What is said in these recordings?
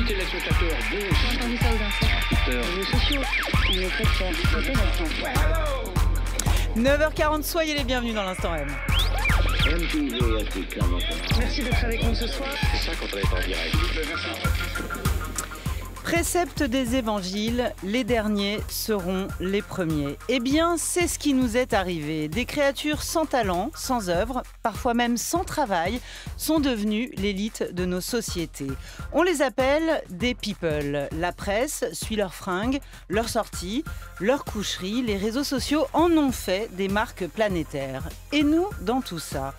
Écoutez les spectateurs, bon. J'ai entendu ça aux infos. Les réseaux sociaux, fait que notre 9h40, soyez les bienvenus dans l'instant M. Merci d'être avec nous ce soir. C'est ça quand on est en direct. Précepte des évangiles, les derniers seront les premiers. Eh bien, c'est ce qui nous est arrivé. Des créatures sans talent, sans œuvre, parfois même sans travail, sont devenues l'élite de nos sociétés. On les appelle des people. La presse suit leurs fringues, leurs sorties, leurs coucheries, les réseaux sociaux en ont fait des marques planétaires. Et nous, dans tout ça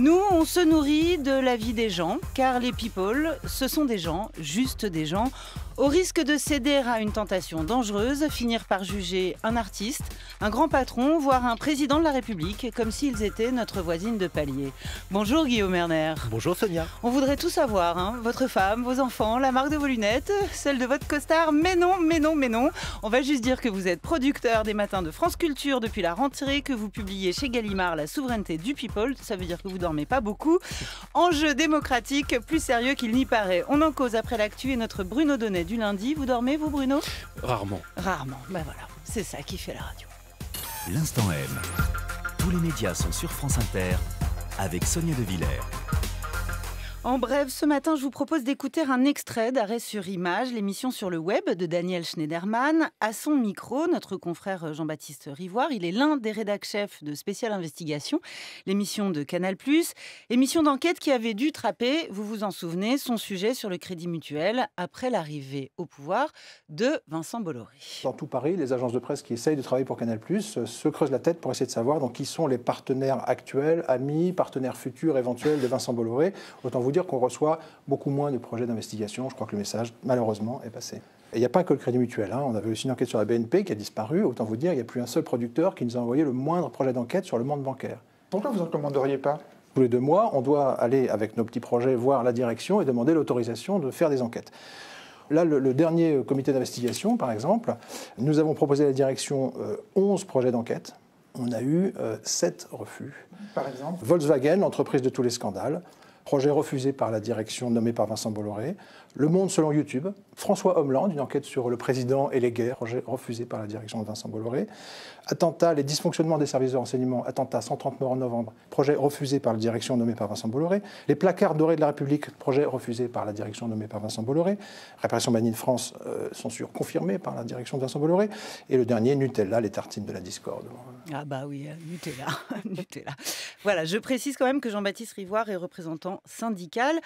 nous, on se nourrit de la vie des gens, car les people, ce sont des gens, juste des gens. Au risque de céder à une tentation dangereuse, finir par juger un artiste, un grand patron, voire un président de la République, comme s'ils étaient notre voisine de palier. Bonjour Guillaume Merner. Bonjour Sonia. On voudrait tout savoir, hein. votre femme, vos enfants, la marque de vos lunettes, celle de votre costard, mais non, mais non, mais non. On va juste dire que vous êtes producteur des matins de France Culture depuis la rentrée, que vous publiez chez Gallimard La souveraineté du people, ça veut dire que vous dormez pas beaucoup. Enjeu démocratique plus sérieux qu'il n'y paraît. On en cause après l'actu et notre Bruno Donnet du lundi. Vous dormez, vous, Bruno Rarement. Rarement, ben voilà, c'est ça qui fait la radio. L'instant M. Tous les médias sont sur France Inter avec Sonia De Villers. En bref, ce matin, je vous propose d'écouter un extrait d'Arrêt sur image, l'émission sur le web de Daniel Schneiderman. À son micro, notre confrère Jean-Baptiste Rivoire, il est l'un des rédacteurs-chefs de Spécial Investigation, l'émission de Canal+, émission d'enquête qui avait dû trapper, vous vous en souvenez, son sujet sur le crédit mutuel après l'arrivée au pouvoir de Vincent Bolloré. Dans tout Paris, les agences de presse qui essayent de travailler pour Canal+, euh, se creusent la tête pour essayer de savoir donc, qui sont les partenaires actuels, amis, partenaires futurs éventuels de Vincent Bolloré. Autant vous vous dire qu'on reçoit beaucoup moins de projets d'investigation. Je crois que le message, malheureusement, est passé. Et il n'y a pas que le Crédit Mutuel. Hein. On avait aussi une enquête sur la BNP qui a disparu. Autant vous dire, il n'y a plus un seul producteur qui nous a envoyé le moindre projet d'enquête sur le monde bancaire. Pourquoi vous ne commanderiez pas tous les deux mois, on doit aller avec nos petits projets voir la direction et demander l'autorisation de faire des enquêtes. Là, le, dernier comité d'investigation, par exemple, nous avons proposé à la direction 11 euh, projets d'enquête. On a eu euh, sept 7 refus. Par exemple Volkswagen, l'entreprise de tous les scandales projet refusé par la direction nommée par Vincent Bolloré. Le Monde selon YouTube, François Homeland, une enquête sur le président et les guerres, projet refusé par la direction de Vincent Bolloré. Attentat, les dysfonctionnements des services de renseignement, attentat 130 morts en novembre, projet refusé par la direction nommée par Vincent Bolloré. Les placards dorés de la République, projet refusé par la direction nommée par Vincent Bolloré. Répression Banine France, euh, sont censure confirmée par la direction de Vincent Bolloré. Et le dernier, Nutella, les tartines de la discorde. Ah bah oui, euh, Nutella, Nutella. Voilà, je précise quand même que Jean-Baptiste Rivoire est représentant syndical,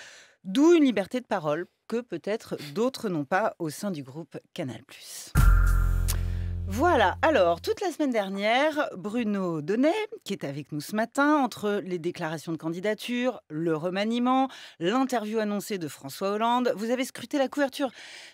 d'où une liberté de parole que peut-être d'autres n'ont pas au sein du groupe Canal ⁇ voilà, alors toute la semaine dernière, Bruno Donnet, qui est avec nous ce matin, entre les déclarations de candidature, le remaniement, l'interview annoncée de François Hollande, vous avez scruté la couverture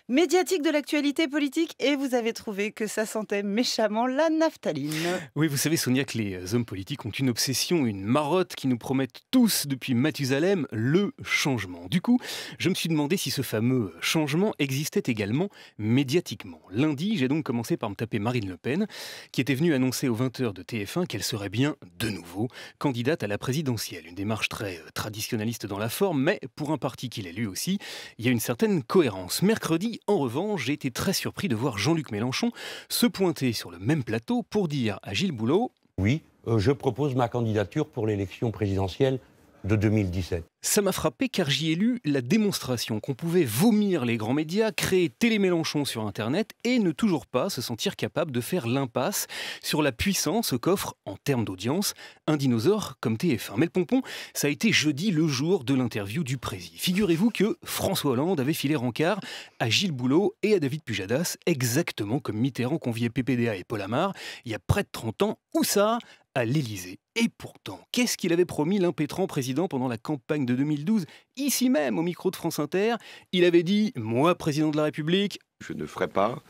médiatique de l'actualité politique et vous avez trouvé que ça sentait méchamment la naphtaline. Oui, vous savez Sonia que les hommes politiques ont une obsession, une marotte qui nous promettent tous depuis Mathusalem le changement. Du coup, je me suis demandé si ce fameux changement existait également médiatiquement. Lundi, j'ai donc commencé par me taper Marine Le Pen, qui était venue annoncer aux 20h de TF1 qu'elle serait bien, de nouveau, candidate à la présidentielle. Une démarche très euh, traditionnaliste dans la forme, mais pour un parti qui l'est lui aussi, il y a une certaine cohérence. Mercredi, en revanche, j'ai été très surpris de voir Jean-Luc Mélenchon se pointer sur le même plateau pour dire à Gilles Boulot Oui, euh, je propose ma candidature pour l'élection présidentielle de 2017. Ça m'a frappé car j'y ai lu la démonstration qu'on pouvait vomir les grands médias, créer Télé Mélenchon sur Internet et ne toujours pas se sentir capable de faire l'impasse sur la puissance qu'offre, en termes d'audience, un dinosaure comme TF1. Mais le pompon, ça a été jeudi le jour de l'interview du président. Figurez-vous que François Hollande avait filé rencard à Gilles Boulot et à David Pujadas, exactement comme Mitterrand conviait PPDA et Paul Amar il y a près de 30 ans. Où ça l'Elysée. Et pourtant, qu'est-ce qu'il avait promis l'impétrant président pendant la campagne de 2012, ici même au micro de France Inter Il avait dit Moi, président de la République. Je ne ferai pas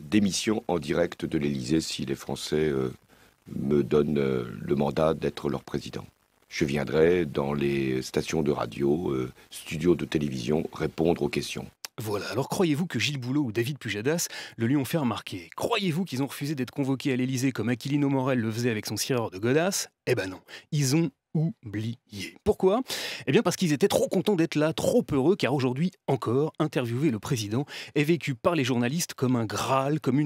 d'émission en direct de l'Élysée si les Français euh, me donnent euh, le mandat d'être leur président. Je viendrai dans les stations de radio, euh, studios de télévision, répondre aux questions. Voilà, alors croyez-vous que Gilles Boulot ou David Pujadas le lui ont fait remarquer Croyez-vous qu'ils ont refusé d'être convoqués à l'Elysée comme Aquilino Morel le faisait avec son sireur de Godas Eh ben non, ils ont oublié. Pourquoi Eh bien parce qu'ils étaient trop contents d'être là, trop heureux, car aujourd'hui encore, interviewer le président est vécu par les journalistes comme un graal, comme mm.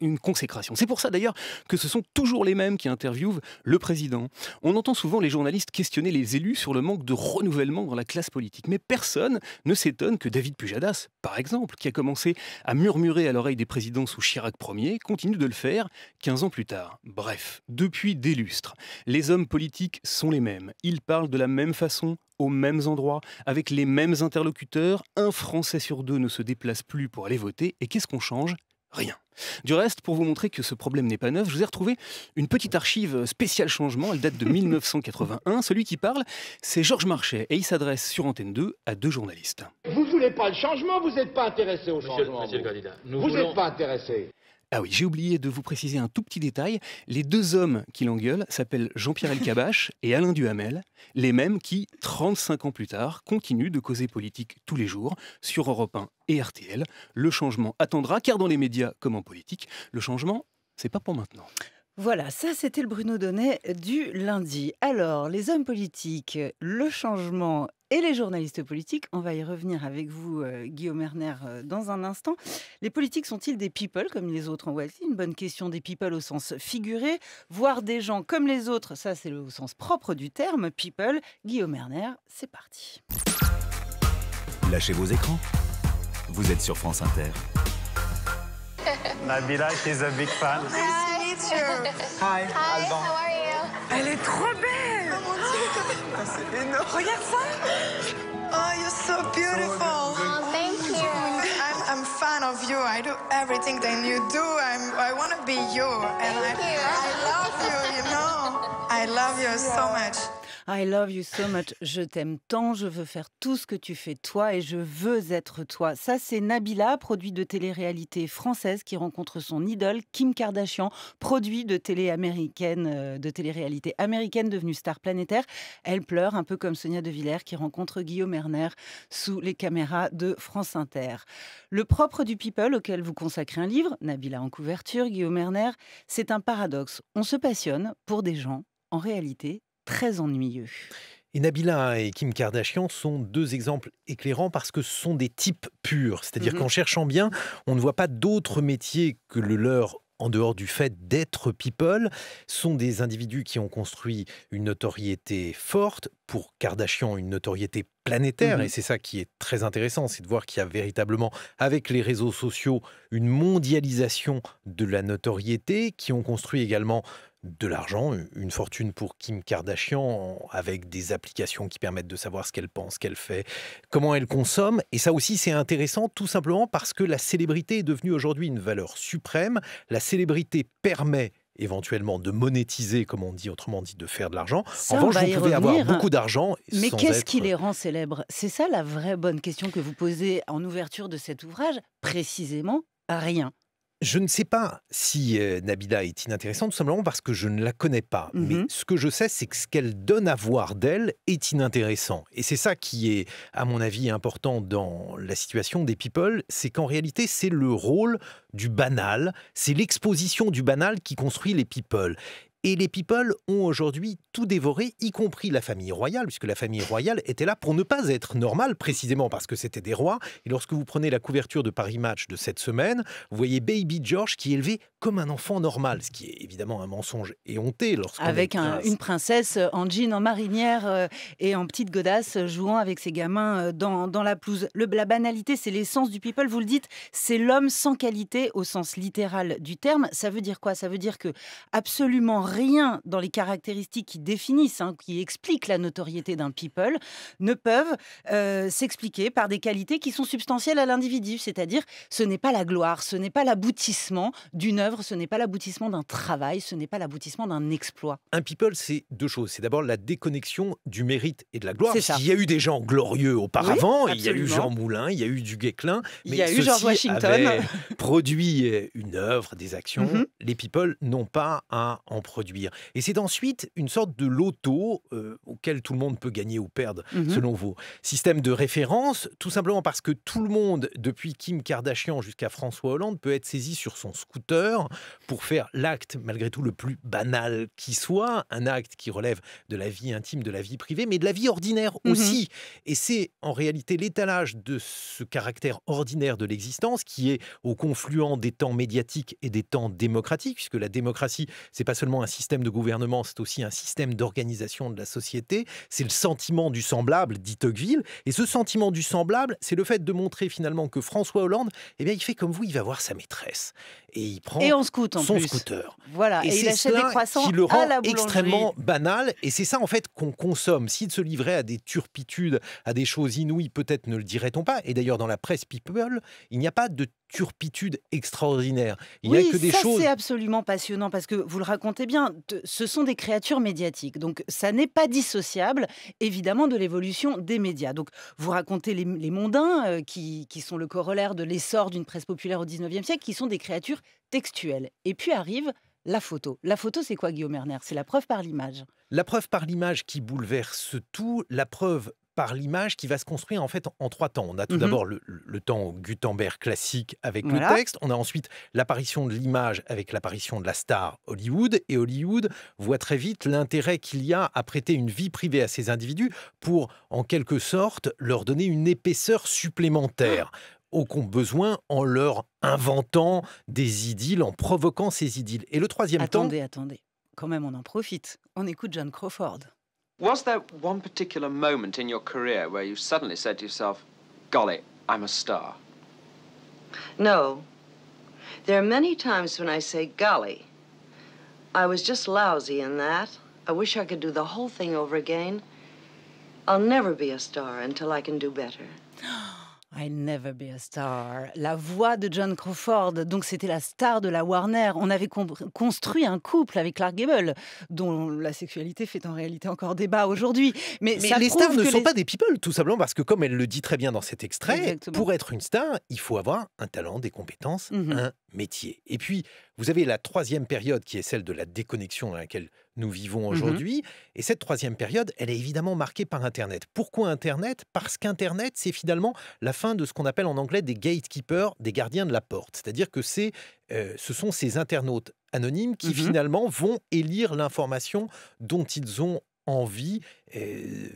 une, consécration. C'est pour ça d'ailleurs que ce sont toujours les mêmes qui interviewent le président. On entend souvent les journalistes questionner les élus sur le manque de renouvellement dans la classe politique, mais personne ne s'étonne que David Pujadas, par exemple, qui a commencé à murmurer à l'oreille des présidents sous Chirac Ier, continue de le faire 15 ans plus tard. Bref, depuis des lustres, les hommes politiques sont les mêmes. Ils parlent de la même façon, aux mêmes endroits, avec les mêmes interlocuteurs. Un Français sur deux ne se déplace plus pour aller voter. Et qu'est-ce qu'on change Rien. Du reste, pour vous montrer que ce problème n'est pas neuf, je vous ai retrouvé une petite archive spéciale changement. Elle date de 1981. Celui qui parle, c'est Georges Marchais et il s'adresse sur Antenne 2 à deux journalistes. Vous voulez pas le changement, vous n'êtes pas intéressé au monsieur, changement. candidat. vous n'êtes pas intéressé. Ah oui, j'ai oublié de vous préciser un tout petit détail. Les deux hommes qui l'engueulent s'appellent Jean-Pierre Elkabach et Alain Duhamel, les mêmes qui, 35 ans plus tard, continuent de causer politique tous les jours sur Europe 1 et RTL. Le changement attendra, car dans les médias comme en politique, le changement, c'est pas pour maintenant. Voilà, ça c'était le Bruno Donnet du lundi. Alors, les hommes politiques, le changement et les journalistes politiques. On va y revenir avec vous, euh, Guillaume Erner, euh, dans un instant. Les politiques sont-ils des people comme les autres en Wallonie Une bonne question des people au sens figuré. Voir des gens comme les autres, ça c'est au sens propre du terme, people. Guillaume Erner, c'est parti. Lâchez vos écrans. Vous êtes sur France Inter. Nabila, a big fan. Hi, How are you Elle est trop belle C'est énorme. Regarde ça. Oh, you're so beautiful. Oh, thank you. I'm, I'm fan of you. I do everything that you do. I'm, I want to be you. And thank I, you. I love you, you know. I love you yeah. so much. I love you so much, je t'aime tant, je veux faire tout ce que tu fais toi et je veux être toi. Ça, c'est Nabila, produit de télé-réalité française qui rencontre son idole Kim Kardashian, produit de télé américaine, euh, de télé-réalité américaine devenue star planétaire. Elle pleure un peu comme Sonia De Villers qui rencontre Guillaume Erner sous les caméras de France Inter. Le propre du People auquel vous consacrez un livre, Nabila en couverture, Guillaume Erner, c'est un paradoxe. On se passionne pour des gens en réalité très ennuyeux. Et Nabila et Kim Kardashian sont deux exemples éclairants parce que ce sont des types purs. C'est-à-dire mhm. qu'en cherchant bien, on ne voit pas d'autres métiers que le leur en dehors du fait d'être people, sont des individus qui ont construit une notoriété forte, pour Kardashian une notoriété planétaire, mhm. et c'est ça qui est très intéressant, c'est de voir qu'il y a véritablement, avec les réseaux sociaux, une mondialisation de la notoriété, qui ont construit également de l'argent, une fortune pour Kim Kardashian avec des applications qui permettent de savoir ce qu'elle pense, qu'elle fait, comment elle consomme. Et ça aussi, c'est intéressant tout simplement parce que la célébrité est devenue aujourd'hui une valeur suprême. La célébrité permet éventuellement de monétiser, comme on dit, autrement dit, de faire de l'argent. En revanche, vous pouvez avoir beaucoup d'argent. Mais qu'est-ce qui les rend célèbres C'est ça la vraie bonne question que vous posez en ouverture de cet ouvrage. Précisément, rien. Je ne sais pas si euh, Nabila est inintéressante, tout simplement parce que je ne la connais pas. Mmh Mais ce que je sais, c'est que ce qu'elle donne à voir d'elle est inintéressant. Et c'est ça qui est, à mon avis, important dans la situation des people, c'est qu'en réalité, c'est le rôle du banal, c'est l'exposition du banal qui construit les people. Et les people ont aujourd'hui tout dévoré, y compris la famille royale, puisque la famille royale était là pour ne pas être normale, précisément parce que c'était des rois. Et lorsque vous prenez la couverture de Paris Match de cette semaine, vous voyez Baby George qui élevé comme un enfant normal, ce qui est évidemment un mensonge éhonté lorsqu'on Avec une princesse en jean, en marinière euh, et en petite godasse euh, jouant avec ses gamins euh, dans, dans la pelouse. Le, la banalité, c'est l'essence du people, vous le dites, c'est l'homme sans qualité au sens littéral du terme. Ça veut dire quoi Ça veut dire que absolument rien dans les caractéristiques qui définissent, hein, qui expliquent la notoriété d'un people, ne peuvent s'expliquer par des qualités qui sont substantielles à l'individu. C'est-à-dire, ce n'est pas la gloire, ce n'est pas l'aboutissement d'une œuvre ce n'est pas l'aboutissement d'un travail, ce n'est pas l'aboutissement d'un exploit. Un people, c'est deux choses. C'est d'abord la déconnexion du mérite et de la gloire. Il y a eu des gens glorieux auparavant, il y a eu Jean Moulin, il y a eu du clin mais il y a eu George Washington. produit euh, une œuvre, des actions. Mhm. Les people n'ont pas à en produire. Et c'est ensuite une sorte de loto euh, auquel tout le monde peut gagner ou perdre, mhm. selon vos systèmes de référence, tout simplement parce que tout le monde, depuis Kim Kardashian jusqu'à François Hollande, peut être saisi sur son scooter pour faire l'acte, malgré tout le plus banal qui soit, un acte qui relève de la vie intime, de la vie privée, mais de la vie ordinaire mmh aussi. Et c'est en réalité l'étalage de ce caractère ordinaire de l'existence qui est au confluent des temps médiatiques et des temps démocratiques, puisque la démocratie, c'est pas seulement un système de gouvernement, c'est aussi un système d'organisation de la société, c'est le sentiment du semblable, dit Tocqueville, et ce sentiment du semblable, c'est le fait de montrer finalement que François Hollande, eh bien, il fait comme vous, il va voir sa maîtresse. Et il prend en en son scooter. Voilà, et, il achète des croissants qui le rend extrêmement banal. Et c'est ça en fait qu'on consomme. S'il se livrait à des turpitudes, à des choses inouïes, peut-être ne le dirait-on pas. Et d'ailleurs, dans la presse People, il n'y a pas de turpitude extraordinaire. Il n'y oui, a que des ça, choses. C'est absolument passionnant parce que vous le racontez bien, ce sont des créatures médiatiques. Donc ça n'est pas dissociable, évidemment, de l'évolution des médias. Donc vous racontez les, les mondains euh, qui, qui, sont le corollaire de l'essor d'une presse populaire au 19e siècle, qui sont des créatures textuel. Et puis arrive la photo. La photo, c'est quoi, Guillaume Erner C'est la preuve par l'image. La preuve par l'image qui bouleverse tout, la preuve par l'image qui va se construire en fait en trois temps. On a tout mhm. d'abord le, temps Gutenberg classique avec le texte, on a ensuite l'apparition de l'image avec l'apparition de la star Hollywood, et Hollywood voit très vite l'intérêt qu'il y a à prêter une vie privée à ces individus pour en quelque sorte leur donner une épaisseur supplémentaire. Ah compte besoin en leur inventant des idylles, en provoquant ces idylles. Et le troisième temps... Attendez, attendez. Quand même, on en profite. On écoute John Crawford. Was there one particular moment in your career where you suddenly said to yourself, golly, I'm a star? No. There are many times when I say, golly, I was just lousy in that. I wish I could do the whole thing over again. I'll never be a star until I can do better. I'll never be a star. La voix de John Crawford, donc c'était la star de la Warner. On avait construit un couple avec Clark Gable, dont la sexualité fait en réalité encore débat aujourd'hui. Mais, les stars ne sont pas des people, tout simplement parce que, comme elle le dit très bien dans cet extrait, pour être une star, il faut avoir un talent, des compétences, mhm. Et puis, vous avez la troisième période qui est celle de la déconnexion à laquelle nous vivons mmh aujourd'hui. Et cette troisième période, elle est évidemment marquée par Internet. Pourquoi Internet Parce qu'Internet, c'est finalement la fin de ce qu'on appelle en anglais des gatekeepers, des gardiens de la porte. C'est-à-dire que c'est, euh, ce sont ces internautes anonymes qui mmh finalement vont élire l'information dont ils ont envie, de... Euh,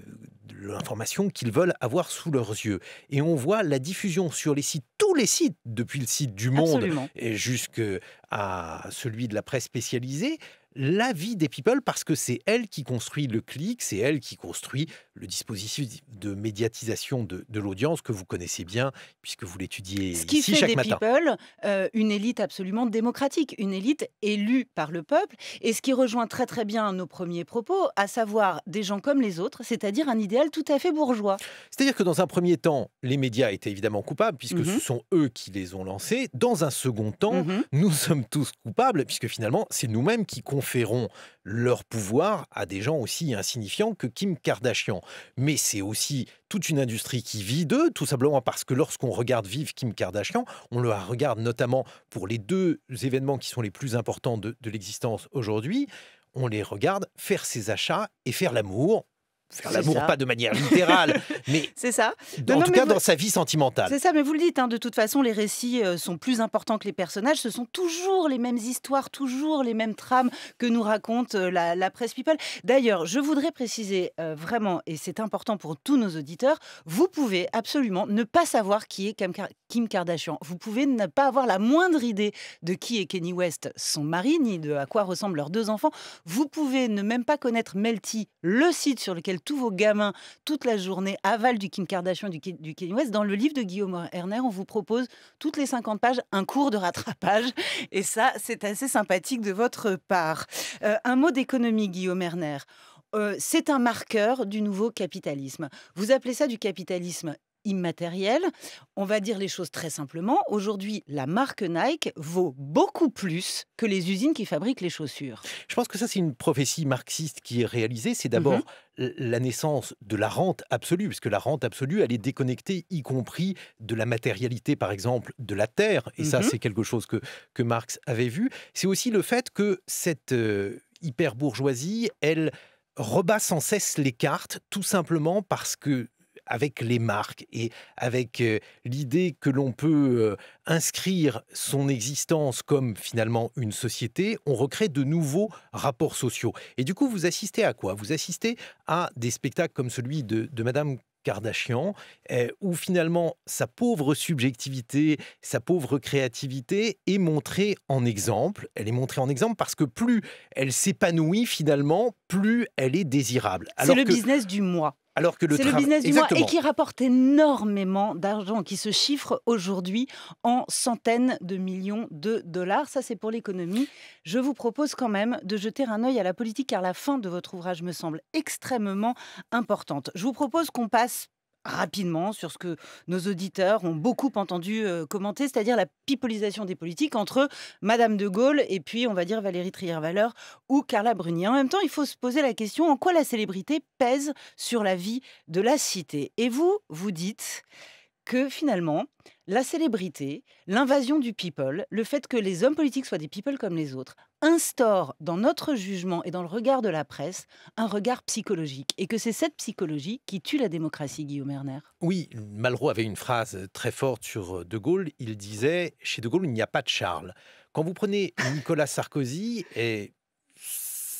l'information qu'ils veulent avoir sous leurs yeux. Et on voit la diffusion sur les sites, tous les sites, depuis le site du Monde et jusqu'à celui de la presse spécialisée, la vie des people parce que c'est elle qui construit le clic, c'est elle qui construit le dispositif de médiatisation de, l'audience que vous connaissez bien puisque vous l'étudiez ici chaque matin. Ce qui fait des people euh, une élite absolument démocratique, une élite élue par le peuple et ce qui rejoint très très bien nos premiers propos, à savoir des gens comme les autres, c'est-à-dire un idéal tout à fait bourgeois. C'est-à-dire que dans un premier temps, les médias étaient évidemment coupables puisque mhm. ce sont eux qui les ont lancés. Dans un second temps, mhm. nous sommes tous coupables puisque finalement, c'est nous-mêmes qui confondons Feront leur pouvoir à des gens aussi insignifiants que Kim Kardashian. Mais c'est aussi toute une industrie qui vit d'eux, tout simplement parce que lorsqu'on regarde vivre Kim Kardashian, on le regarde notamment pour les deux événements qui sont les plus importants de l'existence aujourd'hui, on les regarde faire ses achats et faire l'amour faire l'amour, pas de manière littérale, mais c'est ça. en tout cas, dans sa vie sentimentale. C'est ça, mais vous le dites, hein, de toute façon, les récits euh, sont plus importants que les personnages. Ce sont toujours les mêmes histoires, toujours les mêmes trames que nous raconte euh, la, presse People. D'ailleurs, je voudrais préciser euh, vraiment, et c'est important pour tous nos auditeurs, vous pouvez absolument ne pas savoir qui est Kim Kardashian. Vous pouvez ne pas avoir la moindre idée de qui est Kenny West, son mari, ni de à quoi ressemblent leurs deux enfants. Vous pouvez ne même pas connaître Melty, le site sur lequel tous vos gamins toute la journée, avalent du Kim Kardashian, du, du Kanye West. Dans le livre de Guillaume Herner, on vous propose toutes les 50 pages un cours de rattrapage. Et ça, c'est assez sympathique de votre part. Euh, un mot d'économie, Guillaume Herner. Euh, c'est un marqueur du nouveau capitalisme. Vous appelez ça du capitalisme immatériel. On va dire les choses très simplement. Aujourd'hui, la marque Nike vaut beaucoup plus que les usines qui fabriquent les chaussures. Je pense que ça, c'est une prophétie marxiste qui est réalisée. C'est mhm. d'abord la naissance de la rente absolue, puisque la rente absolue, elle est déconnectée, y compris de la matérialité, par exemple, de la terre. Et ça, mhm. c'est quelque chose que, que Marx avait vu. C'est aussi le fait que cette euh, hyper bourgeoisie, elle rebat sans cesse les cartes, tout simplement parce que avec les marques et avec l'idée que l'on peut inscrire son existence comme finalement une société, on recrée de nouveaux rapports sociaux. Et du coup, vous assistez à quoi Vous assistez à des spectacles comme celui de, de Madame Kardashian, euh, où finalement sa pauvre subjectivité, sa pauvre créativité est montrée en exemple. Elle est montrée en exemple parce que plus elle s'épanouit finalement, plus elle est désirable. C'est le business du mois Alors que le c'est le business du mois et qui rapporte énormément d'argent, qui se chiffre aujourd'hui en centaines de millions de dollars. Ça, c'est pour l'économie. Je vous propose quand même de jeter un œil à la politique, car la fin de votre ouvrage me semble extrêmement importante. Je vous propose qu'on passe rapidement sur ce que nos auditeurs ont beaucoup entendu euh, commenter, c'est-à-dire la pipolisation des politiques entre Madame de Gaulle et puis, on va dire, Valérie Trier-Valeur ou Carla Bruni. En même temps, il faut se poser la question en quoi la célébrité pèse sur la vie de la cité. Et vous, vous dites que finalement, la célébrité, l'invasion du people, le fait que les hommes politiques soient des people comme les autres, instaure dans notre jugement et dans le regard de la presse un regard psychologique. Et que c'est cette psychologie qui tue la démocratie, Guillaume Erner. Oui, Malraux avait une phrase très forte sur euh, De Gaulle. Il disait Chez De Gaulle, il n'y a pas de Charles. Quand vous prenez Nicolas Sarkozy et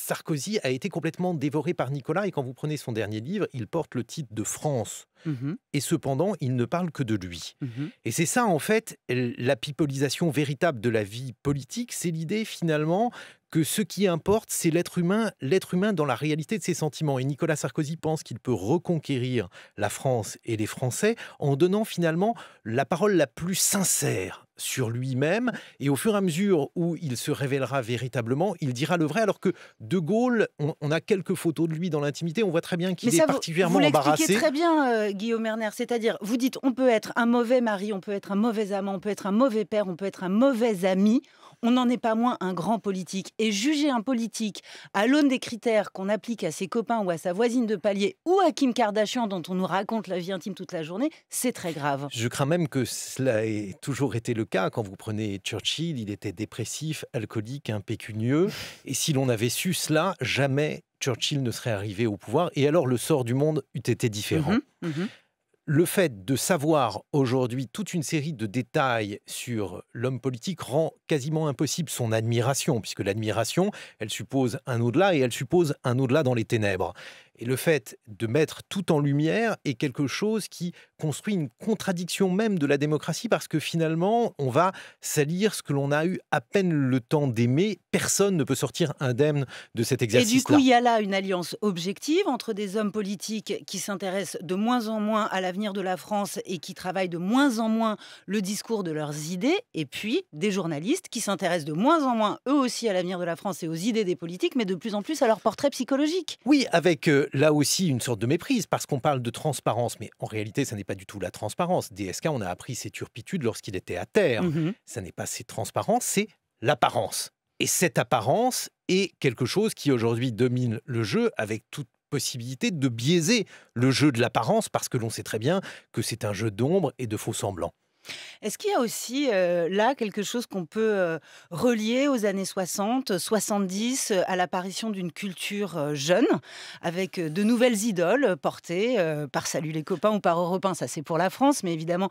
Sarkozy a été complètement dévoré par Nicolas et quand vous prenez son dernier livre, il porte le titre de France. Mhm. Et cependant, il ne parle que de lui. Mhm. Et c'est ça, en fait, la pipolisation véritable de la vie politique, c'est l'idée finalement que ce qui importe, c'est l'être humain, l'être humain dans la réalité de ses sentiments. Et Nicolas Sarkozy pense qu'il peut reconquérir la France et les Français en donnant finalement la parole la plus sincère sur lui-même. Et au fur et à mesure où il se révélera véritablement, il dira le vrai. Alors que De Gaulle, on, a quelques photos de lui dans l'intimité, on voit très bien qu'il est particulièrement vous embarrassé. Vous très bien, euh, Guillaume Erner. C'est-à-dire, vous dites, on peut être un mauvais mari, on peut être un mauvais amant, on peut être un mauvais père, on peut être un mauvais ami on n'en est pas moins un grand politique. Et juger un politique à l'aune des critères qu'on applique à ses copains ou à sa voisine de palier ou à Kim Kardashian dont on nous raconte la vie intime toute la journée, c'est très grave. Je crains même que cela ait toujours été le cas. Quand vous prenez Churchill, il était dépressif, alcoolique, impécunieux. Et si l'on avait su cela, jamais Churchill ne serait arrivé au pouvoir. Et alors le sort du monde eût été différent. Mhm, mhm le fait de savoir aujourd'hui toute une série de détails sur l'homme politique rend quasiment impossible son admiration, puisque l'admiration, elle suppose un au-delà et elle suppose un au-delà dans les ténèbres. Et le fait de mettre tout en lumière est quelque chose qui construit une contradiction même de la démocratie parce que finalement, on va salir ce que l'on a eu à peine le temps d'aimer. Personne ne peut sortir indemne de cet exercice. -là. Et du coup, il y a là une alliance objective entre des hommes politiques qui s'intéressent de moins en moins à l'avenir de la France et qui travaillent de moins en moins le discours de leurs idées, et puis des journalistes qui s'intéressent de moins en moins eux aussi à l'avenir de la France et aux idées des politiques, mais de plus en plus à leur portrait psychologique. Oui, avec euh, là aussi une sorte de méprise, parce qu'on parle de transparence, mais en réalité, ça n'est pas du tout la transparence. DSK, on a appris ses turpitudes lorsqu'il était à terre. Mmh ça n'est pas ses transparences, c'est l'apparence. Et cette apparence est quelque chose qui aujourd'hui domine le jeu avec toute possibilité de biaiser le jeu de l'apparence parce que l'on sait très bien que c'est un jeu d'ombre et de faux semblants. Est-ce qu'il y a aussi là quelque chose qu'on peut relier aux années 60, 70, à l'apparition d'une culture jeune, avec de nouvelles idoles portées par Salut les copains ou par Europe ça c'est pour la France, mais évidemment,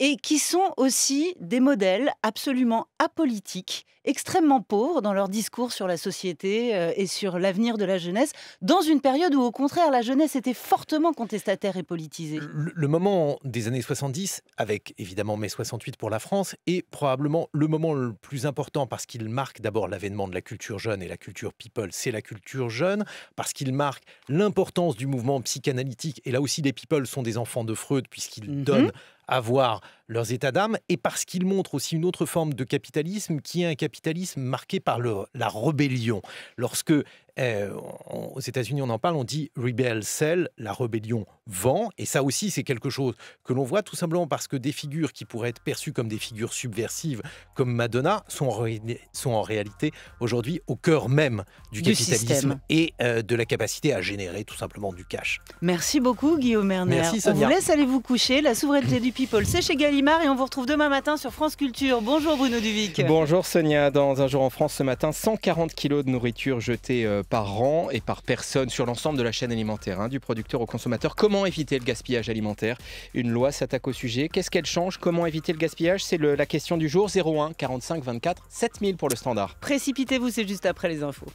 et qui sont aussi des modèles absolument apolitiques, extrêmement pauvres dans leur discours sur la société et sur l'avenir de la jeunesse, dans une période où au contraire la jeunesse était fortement contestataire et politisée. le moment des années 70, avec évidemment mai 68 pour la France est probablement le moment le plus important parce qu'il marque d'abord l'avènement de la culture jeune et la culture people, c'est la culture jeune, parce qu'il marque l'importance du mouvement psychanalytique et là aussi les people sont des enfants de Freud puisqu'ils mhm. donnent à voir leurs états d'âme et parce qu'ils montrent aussi une autre forme de capitalisme qui est un capitalisme marqué par la rébellion. Lorsque euh, aux États-Unis on en parle, on dit rebel sell, la rébellion vend, et ça aussi c'est quelque chose que l'on voit tout simplement parce que des figures qui pourraient être perçues comme des figures subversives, comme Madonna, sont en, sont en réalité aujourd'hui au cœur même du, capitalisme et euh, de la capacité à générer tout simplement du cash. Merci beaucoup Guillaume Erner. Merci, on vous laisse aller vous coucher. La souveraineté du people, c'est chez Gallimard et on vous retrouve demain matin sur France Culture. Bonjour Bruno Duvic. Bonjour Sonia. Dans Un jour en France ce matin, 140 kilos de nourriture jetée euh, par rang et par personne sur l'ensemble de la chaîne alimentaire, hein, du producteur au consommateur. Comment éviter le gaspillage alimentaire Une loi s'attaque au sujet. Qu'est-ce qu'elle change Comment éviter le gaspillage C'est la question du jour 01 45 24 7000 pour le standard. Précipitez-vous, c'est juste après les infos.